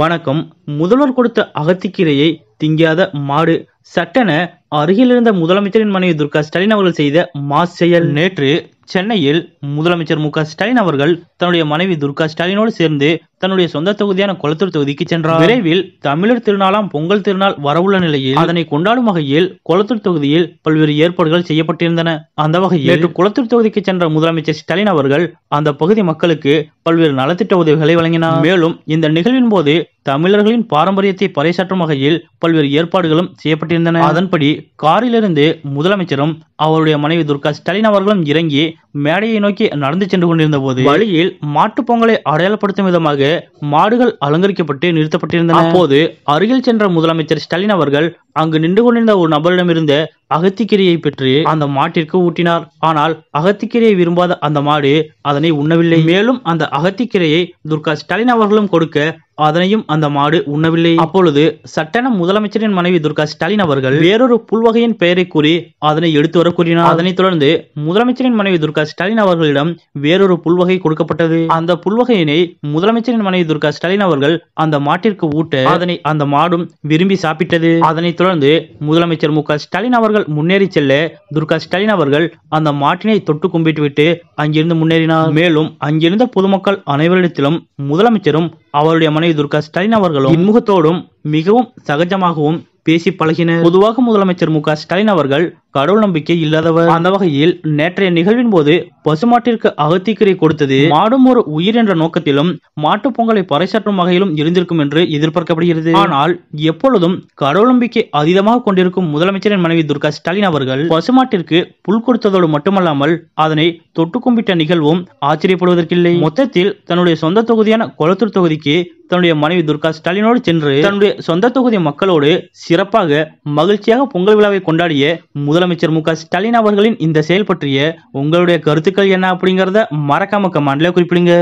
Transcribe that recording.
வணக்கம் முதல்வர் கொடுத்த அகத்திக்கீரையை திங்காத மாடு சட்டென அருகில் இருந்த முதலமைச்சரின் மனைவி துர்கா ஸ்டாலின் அவர்கள் செய்த மாஸ் செயல் நேற்று சென்னையில் முதலமைச்சர் மு ஸ்டாலின் அவர்கள் தன்னுடைய மனைவி துர்கா ஸ்டாலினோடு சேர்ந்து தன்னுடைய சொந்த தொகுதியான குளத்தூர் தொகுதிக்கு சென்றார் விரைவில் தமிழர் திருநாளாம் பொங்கல் திருநாள் வரவுள்ள நிலையில் அதனை கொண்டாடும் வகையில் குளத்தூர் தொகுதியில் பல்வேறு ஏற்பாடுகள் செய்யப்பட்டிருந்தன அந்த வகையில் குளத்தூர் தொகுதிக்கு சென்ற முதலமைச்சர் ஸ்டாலின் அவர்கள் அந்த பகுதி மக்களுக்கு பல்வேறு நலத்திட்ட உதவிகளை வழங்கினார் மேலும் இந்த நிகழ்வின் போது தமிழர்களின் பாரம்பரியத்தை பறைசாற்றும் வகையில் பல்வேறு ஏற்பாடுகளும் செய்யப்பட்டிருந்தன அதன்படி காரிலிருந்து முதலமைச்சரும் அவருடைய மனைவி துர்கா ஸ்டாலின் அவர்களும் இறங்கி மேடையை நோக்கி நடந்து சென்று கொண்டிருந்த போது வழியில் மாட்டு பொங்கலை அடையாளப்படுத்தும் விதமாக மாடுகள் அலங்கரிக்கப்பட்டு நிறுத்தப்பட்டிருந்தன அப்போது அருகில் சென்ற முதலமைச்சர் ஸ்டாலின் அவர்கள் அங்கு நின்று கொண்டிருந்த ஒரு நபரிடமிருந்து அகத்திக்கிரையை பெற்று அந்த மாட்டிற்கு ஊட்டினார் ஆனால் அகத்திக்கிரையை விரும்பாத அந்த மாடு அதனை உண்ணவில்லை மேலும் அந்த அகத்திக்கிரையை துர்கா ஸ்டாலின் அவர்களும் கொடுக்க அதனையும் அந்த மாடு உண்ணவில்லை அப்பொழுது சட்டென முதலமைச்சரின் மனைவி துர்கா ஸ்டாலின் அவர்கள் வேறொரு புல்வகையின் பெயரை கூறி அதனை எடுத்து வர கூறினார் அதனைத் தொடர்ந்து முதலமைச்சரின் மனைவி துர்கா ஸ்டாலின் அவர்களிடம் வேறொரு புல்வகை கொடுக்கப்பட்டது அந்த புல்வகையினை முதலமைச்சரின் மனைவி துர்கா ஸ்டாலின் அவர்கள் அந்த மாட்டிற்கு ஊட்ட அதனை அந்த மாடும் விரும்பி சாப்பிட்டது அதனைத் தொடர்ந்து முதலமைச்சர் மு ஸ்டாலின் அவர்கள் முன்னேறி செல்ல துர்கா ஸ்டாலின் அவர்கள் அந்த மாட்டினை தொட்டு கும்பிட்டு விட்டு அங்கிருந்து முன்னேறினார் மேலும் அங்கிருந்த பொதுமக்கள் அனைவரிடத்திலும் முதலமைச்சரும் அவருடைய மனைவி துர்கா ஸ்டாலின் அவர்களும் இன்முகத்தோடும் மிகவும் சகஜமாகவும் பேசி பழகினர் பொதுவாக முதலமைச்சர் மு ஸ்டாலின் அவர்கள் கடவுள் நம்பிக்கை இல்லாதவர் அந்த வகையில் நேற்றைய நிகழ்வின் போது பசுமாட்டிற்கு அகத்திக்கரை கொடுத்தது மாடும் ஒரு உயிர் என்ற நோக்கத்திலும் மாட்டுப் பொங்கலை பறைசாற்றும் வகையிலும் இருந்திருக்கும் என்று எதிர்பார்க்கப்படுகிறது ஆனால் எப்பொழுதும் கடவுள் நம்பிக்கை அதிகமாக கொண்டிருக்கும் முதலமைச்சரின் மனைவி துர்கா ஸ்டாலின் அவர்கள் பசுமாட்டிற்கு புல் கொடுத்ததோடு மட்டுமல்லாமல் அதனை தொட்டு கும்பிட்ட நிகழ்வும் ஆச்சரியப்படுவதற்கில்லை மொத்தத்தில் தன்னுடைய சொந்த தொகுதியான கொளத்தூர் தொகுதிக்கு தன்னுடைய மனைவி துர்கா ஸ்டாலினோடு சென்று தன்னுடைய சொந்த தொகுதி மக்களோடு சிறப்பாக மகிழ்ச்சியாக பொங்கல் விழாவை கொண்டாடிய முதல முதலமைச்சர் மு ஸ்டாலின் அவர்களின் இந்த செயல் பற்றிய உங்களுடைய கருத்துக்கள் என்ன அப்படிங்கறத மறக்காம கமாண்ட்ல குறிப்பிடுங்க